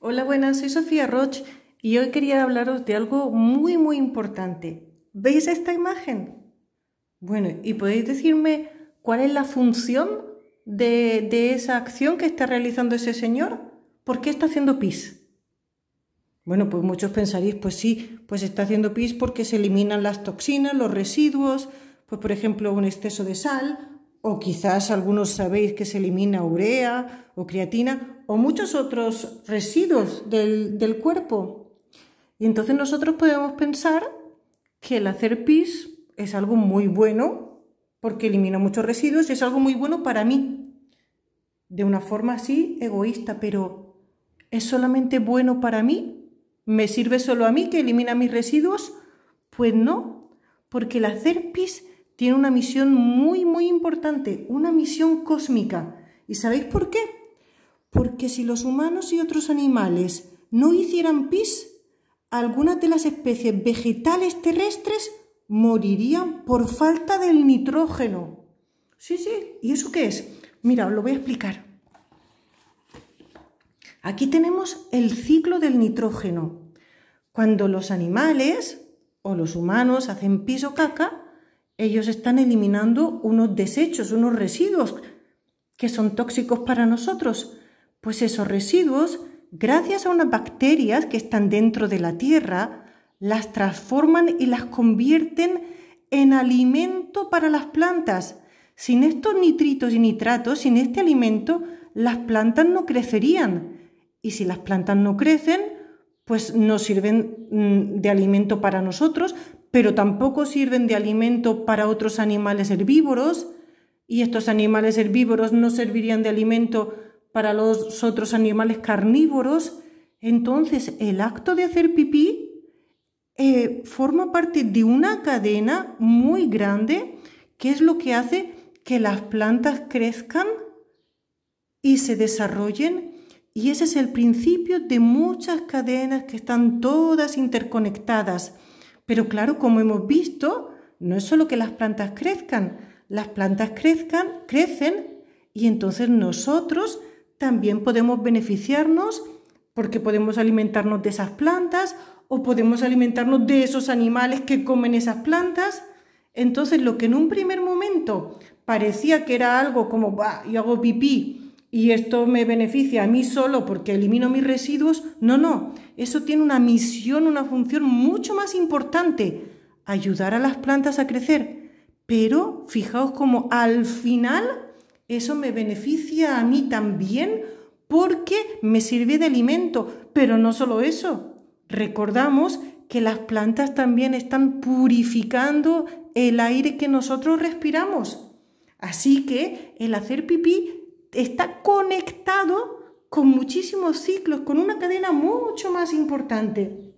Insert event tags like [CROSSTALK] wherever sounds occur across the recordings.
Hola, buenas, soy Sofía Roch y hoy quería hablaros de algo muy, muy importante. ¿Veis esta imagen? Bueno, ¿y podéis decirme cuál es la función de, de esa acción que está realizando ese señor? ¿Por qué está haciendo pis? Bueno, pues muchos pensaréis, pues sí, pues está haciendo pis porque se eliminan las toxinas, los residuos, pues por ejemplo un exceso de sal o quizás algunos sabéis que se elimina urea o creatina o muchos otros residuos del, cuerpo. Y entonces nosotros podemos pensar que el hacer pis es algo muy bueno porque elimina muchos residuos y es algo muy bueno para mí. De una forma así egoísta, pero ¿es solamente bueno para mí? ¿Me sirve solo a mí que elimina mis residuos? Pues no, porque el hacer pis tiene una misión muy, muy importante, una misión cósmica. ¿Y sabéis por qué? Porque si los humanos y otros animales no hicieran pis, algunas de las especies vegetales terrestres morirían por falta del nitrógeno. Sí, sí. ¿Y eso qué es? Mira, os lo voy a explicar. Aquí tenemos el ciclo del nitrógeno. Cuando los animales o los humanos hacen pis o caca, ellos están eliminando unos desechos, unos residuos que son tóxicos para nosotros. Pues esos residuos, gracias a unas bacterias que están dentro de la tierra, las transforman y las convierten en alimento para las plantas. Sin estos nitritos y nitratos, sin este alimento, las plantas no crecerían. Y si las plantas no crecen, pues no sirven mm, de alimento para nosotros, pero tampoco sirven de alimento para otros animales herbívoros, y estos animales herbívoros no servirían de alimento para los otros animales carnívoros, entonces el acto de hacer pipí eh, forma parte de una cadena muy grande que es lo que hace que las plantas crezcan y se desarrollen. Y ese es el principio de muchas cadenas que están todas interconectadas. Pero claro, como hemos visto, no es solo que las plantas crezcan, las plantas crezcan, crecen y entonces nosotros también podemos beneficiarnos porque podemos alimentarnos de esas plantas o podemos alimentarnos de esos animales que comen esas plantas. Entonces, lo que en un primer momento parecía que era algo como, bah, yo hago pipí y esto me beneficia a mí solo porque elimino mis residuos. No, no, eso tiene una misión, una función mucho más importante, ayudar a las plantas a crecer. Pero fijaos como al final eso me beneficia a mí también porque me sirve de alimento. Pero no solo eso, recordamos que las plantas también están purificando el aire que nosotros respiramos. Así que el hacer pipí está conectado con muchísimos ciclos, con una cadena mucho más importante.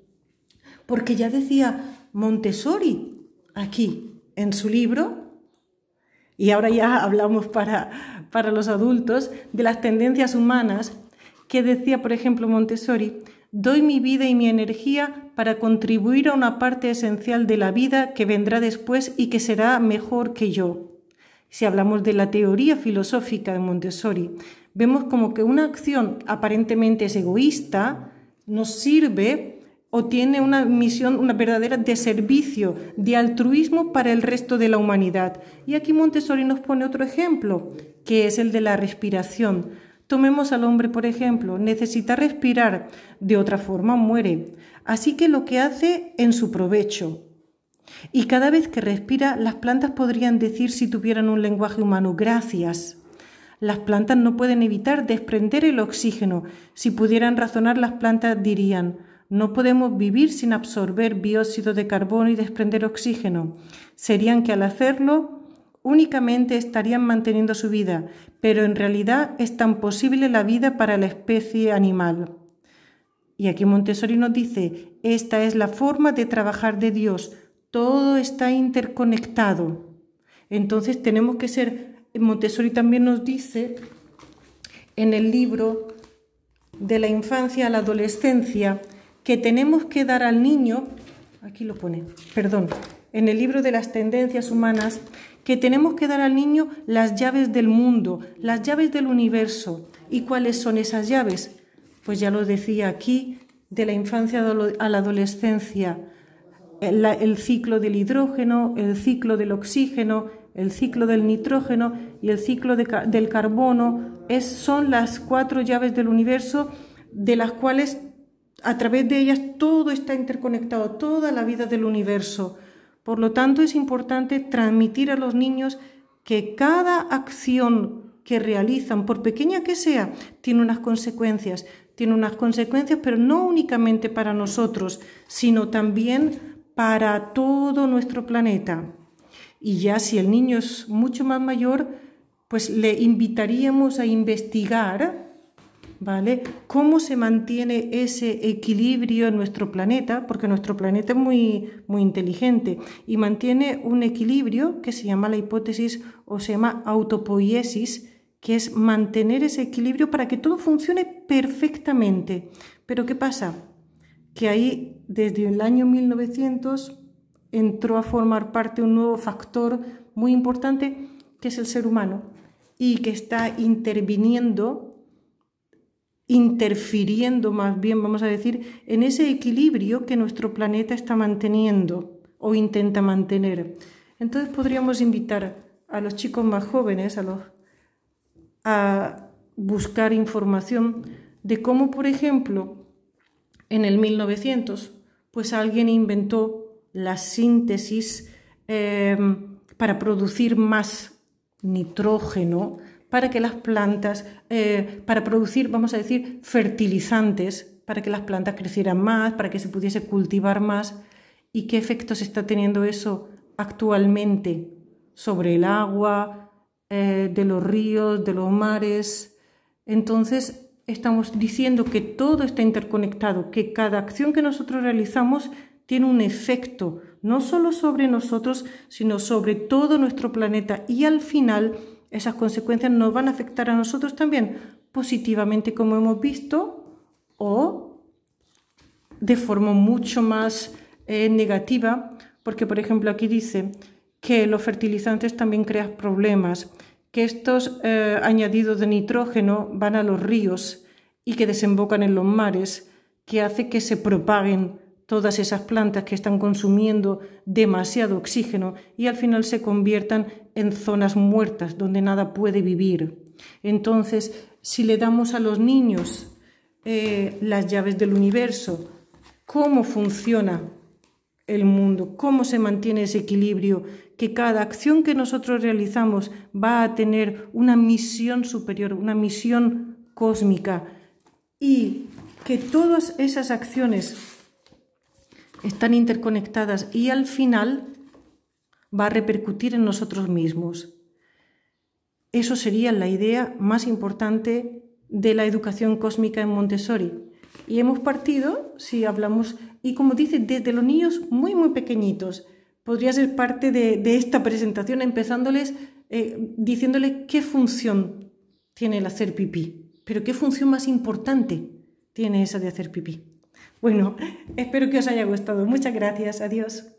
Porque ya decía Montessori aquí en su libro, y ahora ya hablamos para, los adultos, de las tendencias humanas, que decía, por ejemplo, Montessori, doy mi vida y mi energía para contribuir a una parte esencial de la vida que vendrá después y que será mejor que yo. Si hablamos de la teoría filosófica de Montessori, vemos como que una acción aparentemente es egoísta, nos sirve o tiene una misión, una verdadera de servicio, de altruismo para el resto de la humanidad. Y aquí Montessori nos pone otro ejemplo, que es el de la respiración. Tomemos al hombre, por ejemplo, necesita respirar, de otra forma muere. Así que lo que hace en su provecho, y cada vez que respira, las plantas podrían decir si tuvieran un lenguaje humano, gracias. Las plantas no pueden evitar desprender el oxígeno. Si pudieran razonar, las plantas dirían, no podemos vivir sin absorber dióxido de carbono y desprender oxígeno. Serían que al hacerlo únicamente estarían manteniendo su vida, pero en realidad es tan posible la vida para la especie animal. Y aquí Montessori nos dice, esta es la forma de trabajar de Dios, todo está interconectado. Entonces tenemos que ser, Montessori también nos dice en el libro de la infancia a la adolescencia, que tenemos que dar al niño, aquí lo pone, perdón, en el libro de las tendencias humanas, que tenemos que dar al niño las llaves del mundo, las llaves del universo. ¿Y cuáles son esas llaves? Pues ya lo decía aquí, de la infancia a la adolescencia, el, ciclo del hidrógeno, el ciclo del oxígeno, el ciclo del nitrógeno y el ciclo del carbono. son las cuatro llaves del universo de las cuales a través de ellas todo está interconectado, toda la vida del universo. Por lo tanto, es importante transmitir a los niños que cada acción que realizan, por pequeña que sea, tiene unas consecuencias. Tiene unas consecuencias, pero no únicamente para nosotros, sino también para todo nuestro planeta. Y ya si el niño es mucho más mayor, pues le invitaríamos a investigar, ¿vale? Cómo se mantiene ese equilibrio en nuestro planeta, porque nuestro planeta es muy, muy inteligente y mantiene un equilibrio que se llama la hipótesis o se llama autopoiesis, que es mantener ese equilibrio para que todo funcione perfectamente. Pero ¿qué pasa? Que ahí desde el año 1900 entró a formar parte un nuevo factor muy importante que es el ser humano y que está interviniendo, interfiriendo más bien, vamos a decir, en ese equilibrio que nuestro planeta está manteniendo o intenta mantener. Entonces podríamos invitar a los chicos más jóvenes, a buscar información de cómo, por ejemplo, en el 1900 pues alguien inventó la síntesis em, para producir más nitrógeno, para que las plantas, eh, para producir, vamos a decir, fertilizantes, para que las plantas crecieran más, para que se pudiese cultivar más. ¿Y qué efectos está teniendo eso actualmente sobre el agua, eh, de los ríos, de los mares? Entonces, estamos diciendo que todo está interconectado, que cada acción que nosotros realizamos tiene un efecto, no solo sobre nosotros, sino sobre todo nuestro planeta. Y al final, esas consecuencias nos van a afectar a nosotros también, positivamente como hemos visto, o de forma mucho más eh, negativa, porque por ejemplo aquí dice que los fertilizantes también crean problemas que estos eh, añadidos de nitrógeno van a los ríos y que desembocan en los mares, que hace que se propaguen todas esas plantas que están consumiendo demasiado oxígeno y al final se conviertan en zonas muertas donde nada puede vivir. Entonces, si le damos a los niños eh, las llaves del universo, cómo funciona el mundo, cómo se mantiene ese equilibrio, que cada acción que nosotros realizamos va a tener una misión superior, una misión cósmica y que todas esas acciones están interconectadas y al final va a repercutir en nosotros mismos. Eso sería la idea más importante de la educación cósmica en Montessori. Y hemos partido, si hablamos y como dice, desde los niños muy, muy pequeñitos. Podría ser parte de, esta presentación empezándoles eh, diciéndoles qué función tiene el hacer pipí, pero qué función más importante tiene esa de hacer pipí. Bueno, [LAUGHS] espero que os haya gustado. Muchas gracias. Adiós.